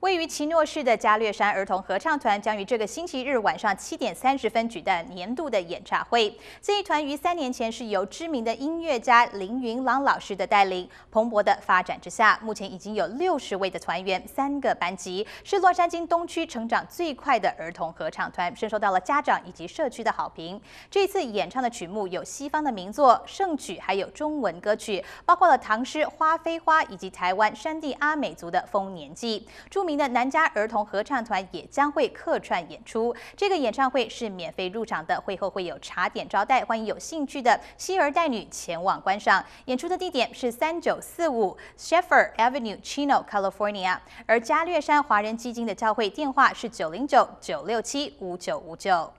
位于奇诺市的加略山儿童合唱团将于这个星期日晚上七点三十分举办年度的演唱会。这一团于三年前是由知名的音乐家林云朗老师的带领，蓬勃的发展之下，目前已经有六十位的团员，三个班级，是洛杉矶东区成长最快的儿童合唱团，深受到了家长以及社区的好评。这次演唱的曲目有西方的名作、圣曲，还有中文歌曲，包括了唐诗《花非花》，以及台湾山地阿美族的《丰年祭》。著。名的南加儿童合唱团也将会客串演出。这个演唱会是免费入场的，会后会有茶点招待，欢迎有兴趣的希儿带女前往观赏。演出的地点是三九四五 Sheffer Avenue, Chino, California。而加略山华人基金的教会电话是九零九九六七五九五九。